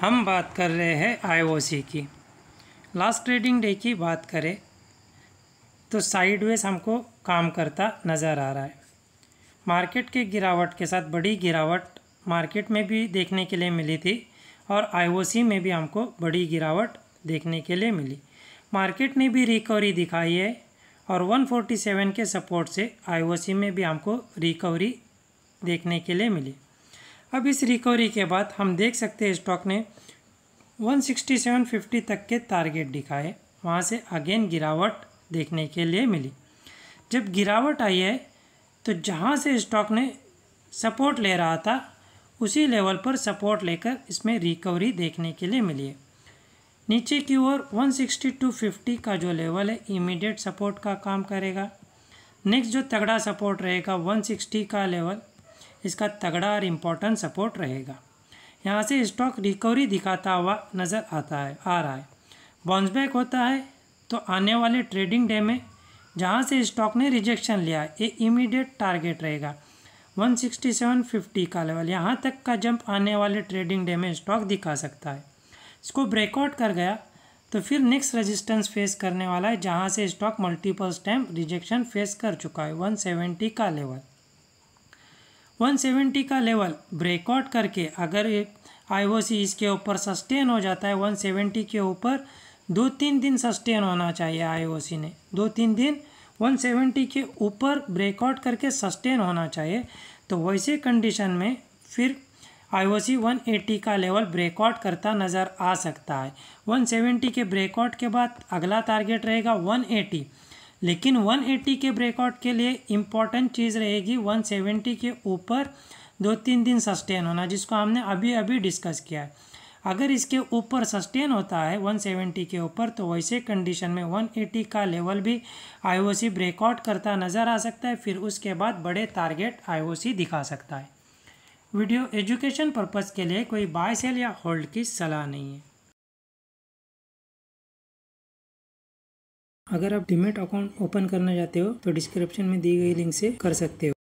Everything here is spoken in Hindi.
हम बात कर रहे हैं आईओसी की लास्ट ट्रेडिंग डे की बात करें तो साइडवेज हमको काम करता नज़र आ रहा है मार्केट के गिरावट के साथ बड़ी गिरावट मार्केट में भी देखने के लिए मिली थी और आईओसी में भी हमको बड़ी गिरावट देखने के लिए मिली मार्केट ने भी रिकवरी दिखाई है और 147 के सपोर्ट से आईओसी में भी हमको रिकवरी देखने के लिए मिली अब इस रिकवरी के बाद हम देख सकते हैं स्टॉक ने 167.50 तक के टारगेट दिखाए वहाँ से अगेन गिरावट देखने के लिए मिली जब गिरावट आई है तो जहाँ से स्टॉक ने सपोर्ट ले रहा था उसी लेवल पर सपोर्ट लेकर इसमें रिकवरी देखने के लिए मिली है नीचे की ओर 162.50 का जो लेवल है इमीडिएट सपोर्ट का काम करेगा नेक्स्ट जो तगड़ा सपोर्ट रहेगा 160 का लेवल इसका तगड़ा और इम्पोर्टेंट सपोर्ट रहेगा यहाँ से स्टॉक रिकवरी दिखाता हुआ नज़र आता है आ रहा है बाउंसबैक होता है तो आने वाले ट्रेडिंग डे में जहाँ से स्टॉक ने रिजेक्शन लिया ये इमीडिएट टारगेट रहेगा 167.50 का लेवल यहाँ तक का जंप आने वाले ट्रेडिंग डे में स्टॉक दिखा सकता है इसको ब्रेकआउट कर गया तो फिर नेक्स्ट रेजिस्टेंस फेस करने वाला है जहाँ से stock multiple time rejection face कर चुका है 170 का लेवल 170 का लेवल ब्रेकआउट करके अगर आईओसी इसके ऊपर सस्टेन हो जाता है 170 के ऊपर दो तीन दिन सस्टेन होना चाहिए आईओसी ने दो तीन दिन 170 के ऊपर ब्रेकआउट करके सस्टेन होना चाहिए तो वैसे कंडीशन में फिर आईओसी 180 का लेवल ब्रेकआउट करता नज़र आ सकता है 170 के ब्रेकआउट के बाद अगला टारगेट रहेगा 180 लेकिन 180 के ब्रेकआउट के लिए इम्पॉर्टेंट चीज़ रहेगी 170 के ऊपर दो तीन दिन सस्टेन होना जिसको हमने अभी अभी डिस्कस किया है अगर इसके ऊपर सस्टेन होता है 170 के ऊपर तो वैसे कंडीशन में 180 का लेवल भी आईओसी ब्रेकआउट करता नज़र आ सकता है फिर उसके बाद बड़े टारगेट आईओसी दिखा सकता है वीडियो एजुकेशन पर्पज़ के लिए कोई बाय सेल या होल्ड की सलाह नहीं है अगर आप डिमेट अकाउंट ओपन करना चाहते हो तो डिस्क्रिप्शन में दी गई लिंक से कर सकते हो